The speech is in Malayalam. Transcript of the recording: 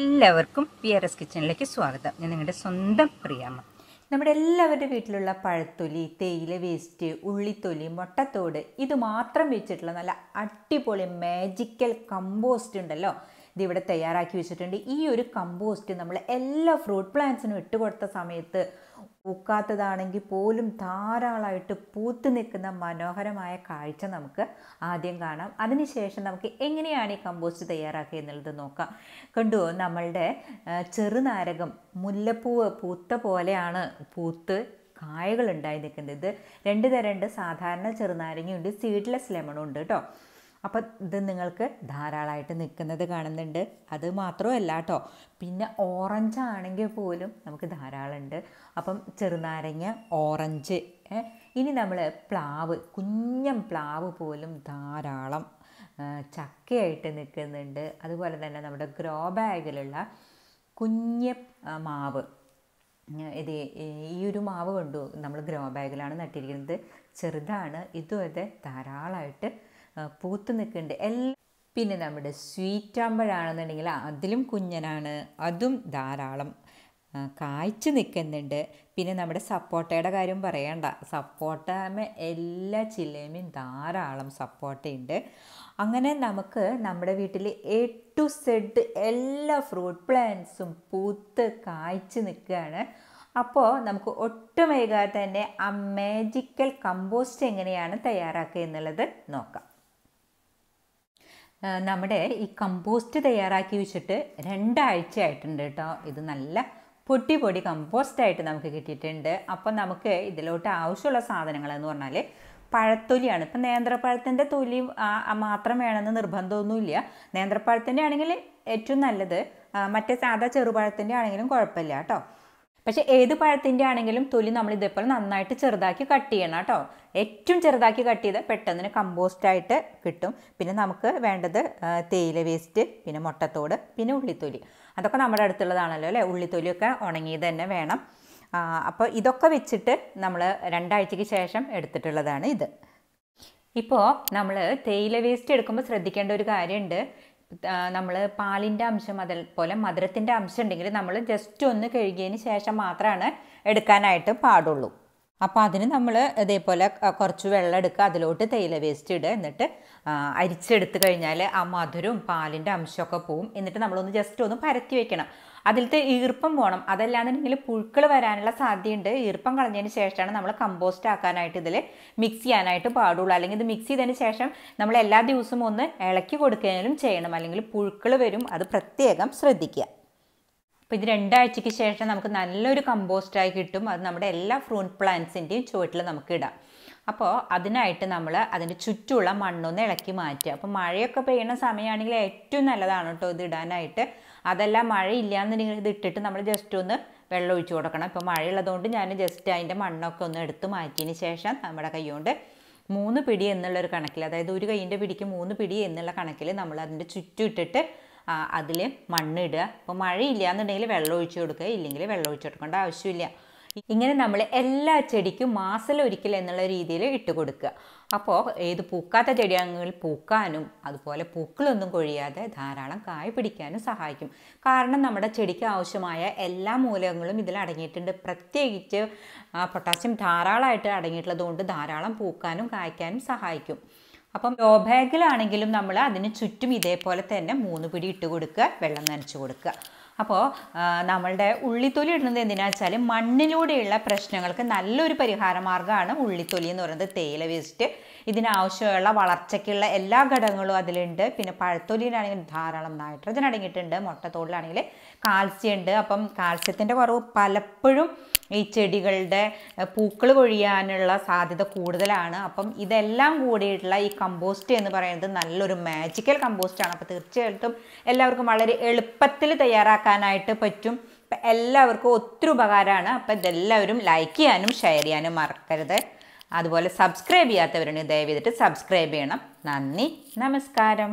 എല്ലാവർക്കും പി ആർ എസ് കിച്ചണിലേക്ക് സ്വാഗതം ഞാൻ നിങ്ങളുടെ സ്വന്തം പ്രിയാമ്മ നമ്മുടെ എല്ലാവരുടെ വീട്ടിലുള്ള പഴത്തൊലി തേയില വേസ്റ്റ് ഉള്ളിത്തൊലി മുട്ടത്തോട് ഇത് മാത്രം വെച്ചിട്ടുള്ള നല്ല അടിപൊളി മാജിക്കൽ കമ്പോസ്റ്റ് ഉണ്ടല്ലോ ഇതിവിടെ തയ്യാറാക്കി വെച്ചിട്ടുണ്ട് ഈ ഒരു കമ്പോസ്റ്റ് നമ്മൾ എല്ലാ ഫ്രൂട്ട് പ്ലാന്റ്സിനും ഇട്ട് കൊടുത്ത സമയത്ത് പൂക്കാത്തതാണെങ്കിൽ പോലും ധാരാളമായിട്ട് പൂത്തു നിൽക്കുന്ന മനോഹരമായ കാഴ്ച നമുക്ക് ആദ്യം കാണാം അതിനുശേഷം നമുക്ക് എങ്ങനെയാണ് ഈ കമ്പോസ്റ്റ് തയ്യാറാക്കുക എന്നുള്ളത് നോക്കാം കണ്ടു നമ്മളുടെ ചെറുനാരകം മുല്ലപ്പൂവ് പൂത്ത പോലെയാണ് പൂത്ത് കായകളുണ്ടായി ഉണ്ടായി നിൽക്കുന്നത് രണ്ട് തരമുണ്ട് സാധാരണ ചെറുനാരങ്ങയുണ്ട് സീഡ്ലെസ് ലെമണും ഉണ്ട് കേട്ടോ അപ്പം ഇത് നിങ്ങൾക്ക് ധാരാളമായിട്ട് നിൽക്കുന്നത് കാണുന്നുണ്ട് അത് മാത്രമല്ല കേട്ടോ പിന്നെ ഓറഞ്ച് ആണെങ്കിൽ പോലും നമുക്ക് ഉണ്ട് അപ്പം ചെറുനാരങ്ങ ഓറഞ്ച് ഇനി നമ്മൾ പ്ലാവ് കുഞ്ഞൻ പ്ലാവ് പോലും ധാരാളം ചക്കയായിട്ട് നിൽക്കുന്നുണ്ട് അതുപോലെ തന്നെ നമ്മുടെ ഗ്രോ ബാഗിലുള്ള കുഞ്ഞ് മാവ് ഇത് ഈ ഒരു മാവ് കൊണ്ടു നമ്മൾ ഗ്രോ ബാഗിലാണ് നട്ടിരിക്കുന്നത് ചെറുതാണ് ഇതും അതെ ധാരാളമായിട്ട് പൂത്ത് നിൽക്കുന്നുണ്ട് എല്ലാ പിന്നെ നമ്മുടെ സ്വീറ്റാമ്പഴാണെന്നുണ്ടെങ്കിൽ അതിലും കുഞ്ഞനാണ് അതും ധാരാളം കായ്ച്ചു നിൽക്കുന്നുണ്ട് പിന്നെ നമ്മുടെ സപ്പോട്ടയുടെ കാര്യം പറയണ്ട സപ്പോട്ടമേ എല്ലാ ചില്ലയിലും ധാരാളം സപ്പോട്ടയുണ്ട് അങ്ങനെ നമുക്ക് നമ്മുടെ വീട്ടിൽ എ ടു സെഡ് എല്ലാ ഫ്രൂട്ട് പ്ലാന്റ്സും പൂത്ത് കായ്ച്ചു നിൽക്കുകയാണ് അപ്പോൾ നമുക്ക് ഒട്ടും വൈകാതെ തന്നെ ആ മാജിക്കൽ കമ്പോസ്റ്റ് എങ്ങനെയാണ് തയ്യാറാക്കുക എന്നുള്ളത് നോക്കാം നമ്മുടെ ഈ കമ്പോസ്റ്റ് തയ്യാറാക്കി വെച്ചിട്ട് രണ്ടാഴ്ച ആയിട്ടുണ്ട് കേട്ടോ ഇത് നല്ല പൊടി പൊടി കമ്പോസ്റ്റായിട്ട് നമുക്ക് കിട്ടിയിട്ടുണ്ട് അപ്പം നമുക്ക് ഇതിലോട്ട് ആവശ്യമുള്ള സാധനങ്ങൾ എന്ന് പറഞ്ഞാൽ പഴത്തൊലിയാണ് ഇപ്പം നേന്ത്രപ്പഴത്തിൻ്റെ തൊലി മാത്രം വേണമെന്ന് നിർബന്ധമൊന്നുമില്ല നേന്ത്രപ്പഴത്തിൻ്റെ ആണെങ്കിൽ ഏറ്റവും നല്ലത് മറ്റേ സാധാ ചെറുപഴത്തിൻ്റെ ആണെങ്കിലും കുഴപ്പമില്ല കേട്ടോ പക്ഷേ ഏത് പഴത്തിൻ്റെ ആണെങ്കിലും തൊലി നമ്മൾ ഇതേപോലെ നന്നായിട്ട് ചെറുതാക്കി കട്ട് ചെയ്യണം കേട്ടോ ഏറ്റവും ചെറുതാക്കി കട്ട് ചെയ്താൽ പെട്ടെന്ന് കമ്പോസ്റ്റായിട്ട് കിട്ടും പിന്നെ നമുക്ക് വേണ്ടത് തേയില വേസ്റ്റ് പിന്നെ മുട്ടത്തോട് പിന്നെ ഉള്ളിത്തൊലി അതൊക്കെ നമ്മുടെ അടുത്തുള്ളതാണല്ലോ അല്ലേ ഉള്ളിത്തൊലിയൊക്കെ ഉണങ്ങി തന്നെ വേണം അപ്പോൾ ഇതൊക്കെ വെച്ചിട്ട് നമ്മൾ രണ്ടാഴ്ചയ്ക്ക് ശേഷം എടുത്തിട്ടുള്ളതാണ് ഇത് ഇപ്പോൾ നമ്മൾ തേയില വേസ്റ്റ് എടുക്കുമ്പോൾ ശ്രദ്ധിക്കേണ്ട ഒരു കാര്യമുണ്ട് നമ്മൾ പാലിൻ്റെ അംശം അതേപോലെ മധുരത്തിൻ്റെ അംശം ഉണ്ടെങ്കിൽ നമ്മൾ ജസ്റ്റ് ഒന്ന് കഴുകിയതിന് ശേഷം മാത്രമാണ് എടുക്കാനായിട്ട് പാടുള്ളൂ അപ്പോൾ അതിന് നമ്മൾ ഇതേപോലെ കുറച്ച് വെള്ളം എടുക്കുക അതിലോട്ട് തേയില വേസ്റ്റ് ഇടുക എന്നിട്ട് അരിച്ചെടുത്ത് കഴിഞ്ഞാൽ ആ മധുരവും പാലിൻ്റെ അംശമൊക്കെ പോവും എന്നിട്ട് നമ്മളൊന്ന് ജസ്റ്റ് ഒന്ന് പരത്തി വെക്കണം അതിലത്തെ ഈർപ്പം പോകണം അതല്ലാന്നുണ്ടെങ്കിൽ പുഴുക്കൾ വരാനുള്ള സാധ്യതയുണ്ട് ഈർപ്പം കളഞ്ഞതിന് ശേഷമാണ് നമ്മൾ കമ്പോസ്റ്റ് ആക്കാനായിട്ട് ഇതിൽ മിക്സ് ചെയ്യാനായിട്ട് പാടുള്ളൂ അല്ലെങ്കിൽ ഇത് മിക്സ് ചെയ്തതിന് ശേഷം നമ്മൾ എല്ലാ ദിവസവും ഒന്ന് ഇളക്കി കൊടുക്കുകയും ചെയ്യണം അല്ലെങ്കിൽ പുഴുക്കൾ വരും അത് പ്രത്യേകം ശ്രദ്ധിക്കുക അപ്പോൾ ഇത് രണ്ടാഴ്ചയ്ക്ക് ശേഷം നമുക്ക് നല്ലൊരു കമ്പോസ്റ്റായി കിട്ടും അത് നമ്മുടെ എല്ലാ ഫ്രൂട്ട് പ്ലാന്റ്സിൻ്റെയും ചുവട്ടിൽ നമുക്ക് ഇടാം അപ്പോൾ അതിനായിട്ട് നമ്മൾ അതിൻ്റെ ചുറ്റുമുള്ള മണ്ണൊന്ന് ഇളക്കി മാറ്റുക അപ്പോൾ മഴയൊക്കെ പെയ്യുന്ന സമയമാണെങ്കിൽ ഏറ്റവും നല്ലതാണ് കേട്ടോ ഇത് ഇടാനായിട്ട് അതെല്ലാം മഴയില്ല എന്നുണ്ടെങ്കിൽ ഇത് ഇട്ടിട്ട് നമ്മൾ ജസ്റ്റ് ഒന്ന് വെള്ളം ഒഴിച്ചു കൊടുക്കണം ഇപ്പോൾ മഴയുള്ളതുകൊണ്ട് ഞാൻ ജസ്റ്റ് അതിൻ്റെ മണ്ണൊക്കെ ഒന്ന് എടുത്ത് മാറ്റിയതിന് ശേഷം നമ്മുടെ കൈകൊണ്ട് മൂന്ന് പിടി എന്നുള്ളൊരു കണക്കിൽ അതായത് ഒരു കൈയിൻ്റെ പിടിക്ക് മൂന്ന് പിടി എന്നുള്ള കണക്കിൽ നമ്മൾ അതിൻ്റെ ചുറ്റും ഇട്ടിട്ട് അതിൽ മണ്ണിടുക അപ്പോൾ മഴയില്ല എന്നുണ്ടെങ്കിൽ വെള്ളം ഒഴിച്ചു കൊടുക്കുക ഇല്ലെങ്കിൽ വെള്ളം ഒഴിച്ചു കൊടുക്കേണ്ട ആവശ്യമില്ല ഇങ്ങനെ നമ്മൾ എല്ലാ ചെടിക്കും ഒരിക്കൽ എന്നുള്ള രീതിയിൽ ഇട്ട് കൊടുക്കുക അപ്പോൾ ഏത് പൂക്കാത്ത ചെടിയാണെങ്കിൽ പൂക്കാനും അതുപോലെ പൂക്കളൊന്നും കൊഴിയാതെ ധാരാളം കായ് പിടിക്കാനും സഹായിക്കും കാരണം നമ്മുടെ ചെടിക്ക് ആവശ്യമായ എല്ലാ മൂലകങ്ങളും ഇതിൽ അടങ്ങിയിട്ടുണ്ട് പ്രത്യേകിച്ച് പൊട്ടാസ്യം ധാരാളമായിട്ട് അടങ്ങിയിട്ടുള്ളതുകൊണ്ട് ധാരാളം പൂക്കാനും കായ്ക്കാനും സഹായിക്കും അപ്പം ലോ ബാഗിലാണെങ്കിലും നമ്മൾ അതിന് ചുറ്റും ഇതേപോലെ തന്നെ മൂന്ന് പിടി ഇട്ട് കൊടുക്കുക വെള്ളം നനച്ചു കൊടുക്കുക അപ്പോൾ നമ്മളുടെ ഉള്ളിത്തൊലി ഇടുന്നത് എന്തിനാ വെച്ചാൽ മണ്ണിലൂടെയുള്ള പ്രശ്നങ്ങൾക്ക് നല്ലൊരു പരിഹാര മാർഗ്ഗമാണ് ഉള്ളിത്തൊലി എന്ന് പറയുന്നത് തേയില വേസ്റ്റ് ഇതിനാവശ്യമുള്ള വളർച്ചയ്ക്കുള്ള എല്ലാ ഘടകങ്ങളും അതിലുണ്ട് പിന്നെ പഴത്തൊലിയിലാണെങ്കിൽ ധാരാളം നൈട്രജൻ അടങ്ങിയിട്ടുണ്ട് മുട്ടത്തോളിലാണെങ്കിൽ കാൽസ്യം ഉണ്ട് അപ്പം കാൽസ്യത്തിൻ്റെ കുറവ് പലപ്പോഴും ഈ ചെടികളുടെ പൂക്കൾ കൊഴിയാനുള്ള സാധ്യത കൂടുതലാണ് അപ്പം ഇതെല്ലാം കൂടിയിട്ടുള്ള ഈ കമ്പോസ്റ്റ് എന്ന് പറയുന്നത് നല്ലൊരു മാജിക്കൽ കമ്പോസ്റ്റാണ് അപ്പോൾ തീർച്ചയായിട്ടും എല്ലാവർക്കും വളരെ എളുപ്പത്തിൽ തയ്യാറാക്കാൻ ഉണ്ടാക്കാനായിട്ട് പറ്റും എല്ലാവർക്കും ഒത്തിരി ഉപകാരമാണ് അപ്പം ഇതെല്ലാവരും ലൈക്ക് ചെയ്യാനും ഷെയർ ചെയ്യാനും മറക്കരുത് അതുപോലെ സബ്സ്ക്രൈബ് ചെയ്യാത്തവരുണ്ട് ദയവ് ചെയ്തിട്ട് സബ്സ്ക്രൈബ് ചെയ്യണം നന്ദി നമസ്കാരം